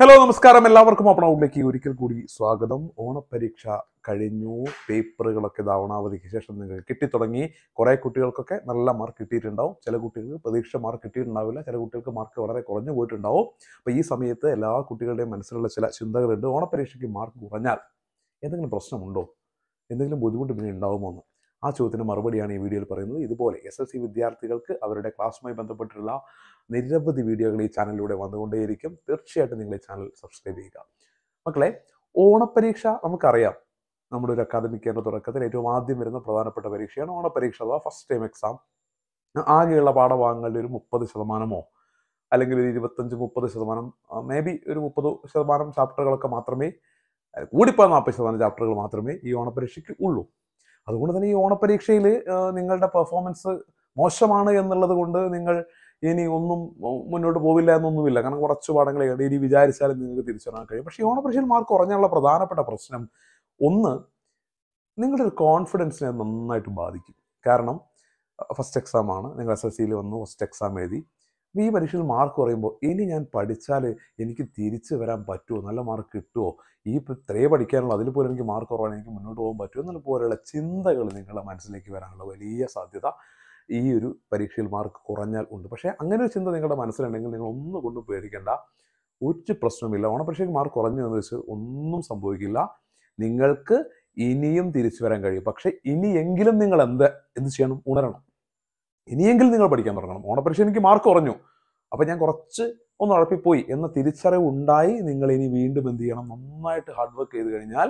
hello നമസ്കാരം എല്ലാവർക്കും open ഔട്ടിലേക്ക് ഒരിക്കൽ കൂടി സ്വാഗതം ഓണപരീക്ഷ കഴിഞ്ഞു പേപ്പറുകളൊക്കെ ഓണാവധിക്ക് ശേഷം നിങ്ങൾക്ക് കിട്ടിത്തുടങ്ങി കുറേ കുട്ടികൾക്കൊക്കെ നല്ല മാർക്ക് കിട്ടിയിട്ടുണ്ടാവും ചില കുട്ടികൾക്ക് പ്രതീക്ഷ മാർക്ക് കിട്ടിയിട്ടുണ്ടാവില്ല ചില കുട്ടികൾക്ക് മാർക്ക് വളരെ കുറഞ്ഞു പോയിട്ടുണ്ടാവും അപ്പോൾ ഈ സമയത്ത് എല്ലാ കുട്ടികളുടെയും മനസ്സിലുള്ള ചില ചിന്തകളുണ്ട് ഓണപരീക്ഷയ്ക്ക് മാർക്ക് കുറഞ്ഞാൽ എന്തെങ്കിലും പ്രശ്നമുണ്ടോ എന്തെങ്കിലും ബുദ്ധിമുട്ട് പിന്നെ ഉണ്ടാവുമോ എന്ന് ആ ചോദ്യത്തിന് മറുപടിയാണ് ഈ വീഡിയോയിൽ പറയുന്നത് ഇതുപോലെ എസ് എസ് സി വിദ്യാർത്ഥികൾക്ക് അവരുടെ ക്ലാസ്സുമായി ബന്ധപ്പെട്ടുള്ള നിരവധി വീഡിയോകൾ ഈ ചാനലിലൂടെ വന്നുകൊണ്ടേയിരിക്കും തീർച്ചയായിട്ടും നിങ്ങൾ ഈ ചാനൽ സബ്സ്ക്രൈബ് ചെയ്യുക മക്കളെ ഓണപ്പരീക്ഷ നമുക്കറിയാം നമ്മുടെ ഒരു അക്കാദമിക് ഇയറിൻ്റെ തുടക്കത്തിൽ ഏറ്റവും ആദ്യം വരുന്ന പ്രധാനപ്പെട്ട പരീക്ഷയാണ് ഓണപ്പരീക്ഷ അഥവാ ഫസ്റ്റ് ടൈം എക്സാം ആകെയുള്ള പാഠഭാഗങ്ങളുടെ ഒരു മുപ്പത് ശതമാനമോ അല്ലെങ്കിൽ ഒരു ഇരുപത്തഞ്ച് മുപ്പത് ശതമാനം മേ ബി ഒരു മുപ്പത് ശതമാനം ചാപ്റ്ററുകളൊക്കെ മാത്രമേ കൂടിപ്പോ നാൽപ്പത് ശതമാനം ചാപ്റ്ററുകൾ മാത്രമേ ഈ ഓണപരീക്ഷയ്ക്ക് ഉള്ളൂ അതുകൊണ്ട് തന്നെ ഈ ഓണപ്പരീക്ഷയിൽ നിങ്ങളുടെ പെർഫോമൻസ് മോശമാണ് എന്നുള്ളത് കൊണ്ട് നിങ്ങൾ ഇനി ഒന്നും മുന്നോട്ട് പോവില്ല എന്നൊന്നുമില്ല കാരണം കുറച്ച് പാഠങ്ങൾ ഇനി വിചാരിച്ചാലും നിങ്ങൾക്ക് തിരിച്ചു വരാൻ കഴിയും പക്ഷേ ഓണപ്പരീക്ഷയിൽ മാർക്ക് കുറഞ്ഞുള്ള പ്രധാനപ്പെട്ട പ്രശ്നം ഒന്ന് നിങ്ങളുടെ ഒരു കോൺഫിഡൻസിനെ നന്നായിട്ട് ബാധിക്കും കാരണം ഫസ്റ്റ് എക്സാമാണ് നിങ്ങൾ എസ് എസ് സിയിൽ വന്നു ഫസ്റ്റ് എക്സാം എഴുതി ഈ പരീക്ഷയിൽ മാർക്ക് കുറയുമ്പോൾ ഇനി ഞാൻ പഠിച്ചാൽ എനിക്ക് തിരിച്ചു വരാൻ പറ്റുമോ നല്ല മാർക്ക് കിട്ടുമോ ഈ ഇത്രേ പഠിക്കാനുള്ള അതിൽ പോലും എനിക്ക് മാർക്ക് കുറവാണ് എനിക്ക് മുന്നോട്ട് പോകാൻ പറ്റുമോ എന്നുള്ള പോലെയുള്ള ചിന്തകൾ നിങ്ങളുടെ മനസ്സിലേക്ക് വരാനുള്ള വലിയ സാധ്യത ഈ ഒരു പരീക്ഷയിൽ മാർക്ക് കുറഞ്ഞാൽ ഉണ്ട് പക്ഷേ അങ്ങനെ ഒരു ചിന്ത നിങ്ങളുടെ മനസ്സിലുണ്ടെങ്കിൽ നിങ്ങൾ ഒന്നും കൊണ്ട് പേടിക്കേണ്ട ഒരു പ്രശ്നമില്ല ഓണപരീക്ഷയ്ക്ക് മാർക്ക് കുറഞ്ഞു എന്ന് വെച്ച് ഒന്നും സംഭവിക്കില്ല നിങ്ങൾക്ക് ഇനിയും തിരിച്ചു വരാൻ കഴിയും പക്ഷേ ഇനിയെങ്കിലും നിങ്ങൾ എന്ത് എന്ത് ചെയ്യണം ഉണരണം ഇനിയെങ്കിലും നിങ്ങൾ പഠിക്കാൻ തുടങ്ങണം ഓണപരീക്ഷ എനിക്ക് മാർക്ക് കുറഞ്ഞു അപ്പം ഞാൻ കുറച്ച് ഒന്ന് ഉഴപ്പിപ്പോയി എന്ന തിരിച്ചറിവ് ഉണ്ടായി നിങ്ങൾ ഇനി വീണ്ടും എന്ത് ചെയ്യണം നന്നായിട്ട് ഹാർഡ് വർക്ക് ചെയ്ത് കഴിഞ്ഞാൽ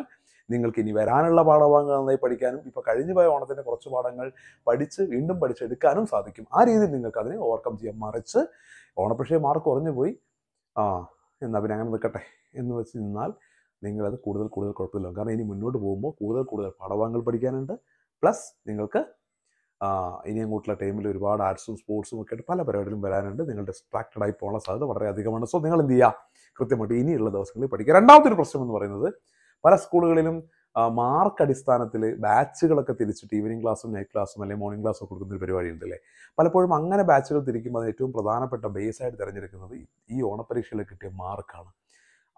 നിങ്ങൾക്ക് ഇനി വരാനുള്ള പാഠഭാഗങ്ങൾ നന്നായി പഠിക്കാനും ഇപ്പോൾ കഴിഞ്ഞു പോയ ഓണത്തിൻ്റെ കുറച്ച് പാഠങ്ങൾ പഠിച്ച് വീണ്ടും പഠിച്ചെടുക്കാനും സാധിക്കും ആ രീതിയിൽ നിങ്ങൾക്ക് അതിനെ ഓവർകം ചെയ്യാൻ മറിച്ച് ഓണപരീക്ഷയെ മാർക്ക് കുറഞ്ഞു പോയി ആ എന്നാൽ പിന്നെ അങ്ങനെ നിൽക്കട്ടെ എന്ന് വെച്ച് നിന്നാൽ നിങ്ങളത് കൂടുതൽ കൂടുതൽ കുഴപ്പമില്ല കാരണം ഇനി മുന്നോട്ട് പോകുമ്പോൾ കൂടുതൽ കൂടുതൽ പാഠഭാഗങ്ങൾ പഠിക്കാനുണ്ട് പ്ലസ് നിങ്ങൾക്ക് ഇനി അങ്ങോട്ടുള്ള ടൈമിൽ ഒരുപാട് ആർട്സും സ്പോർട്സും ഒക്കെ ആയിട്ട് പല പരിപാടികളും വരാനുണ്ട് നിങ്ങൾ ഡിസ്ട്രാക്റ്റഡ് ആയി പോകുന്ന സാധ്യത വളരെ അധികമാണ് സോ നിങ്ങൾ എന്ത് ചെയ്യുക കൃത്യമായിട്ട് ഇനിയുള്ള ദിവസങ്ങളിൽ പഠിക്കുക രണ്ടാമത്തെ പ്രശ്നം എന്ന് പറയുന്നത് പല സ്കൂളുകളിലും മാർക്ക് അടിസ്ഥാനത്തിൽ ബാച്ചുകളൊക്കെ തിരിച്ചിട്ട് ഈവനിങ് ക്ലാസ്സും നൈറ്റ് ക്ലാസ്സും അല്ലെങ്കിൽ മോർണിംഗ് ക്ലാസ്സും കൊടുക്കുന്ന ഒരു പരിപാടി ഉണ്ടല്ലേ പലപ്പോഴും അങ്ങനെ ബാച്ചുകൾ തിരിക്കുമ്പോൾ അത് ഏറ്റവും പ്രധാനപ്പെട്ട ബേസ് ആയിട്ട് തിരഞ്ഞെടുക്കുന്നത് ഈ ഓണപരീക്ഷയിൽ കിട്ടിയ മാർക്കാണ്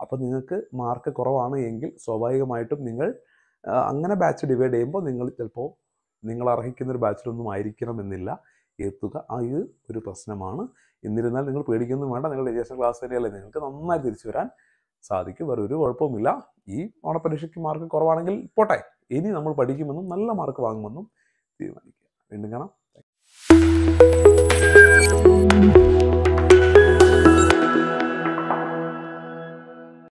അപ്പോൾ നിങ്ങൾക്ക് മാർക്ക് കുറവാണ് എങ്കിൽ സ്വാഭാവികമായിട്ടും നിങ്ങൾ അങ്ങനെ ബാച്ച് ഡിവൈഡ് ചെയ്യുമ്പോൾ നിങ്ങൾ ചിലപ്പോൾ നിങ്ങൾ അർഹിക്കുന്ന ഒരു ബാച്ചിലൊന്നും ആയിരിക്കണമെന്നില്ല എത്തുക ആ ഒരു പ്രശ്നമാണ് എന്നിരുന്നാൽ നിങ്ങൾ പേടിക്കുന്നതും വേണ്ട നിങ്ങൾ രജിസ്ട്രേഷൻ ക്ലാസ് തന്നെയല്ലേ നിങ്ങൾക്ക് നന്നായി തിരിച്ചു വരാൻ സാധിക്കും വേറെ ഒരു കുഴപ്പമില്ല ഈ ഓണപരീക്ഷയ്ക്ക് മാർക്ക് കുറവാണെങ്കിൽ പോട്ടെ ഇനി നമ്മൾ പഠിക്കുമെന്നും നല്ല മാർക്ക് വാങ്ങുമെന്നും തീരുമാനിക്കുക വീണ്ടും കാണാം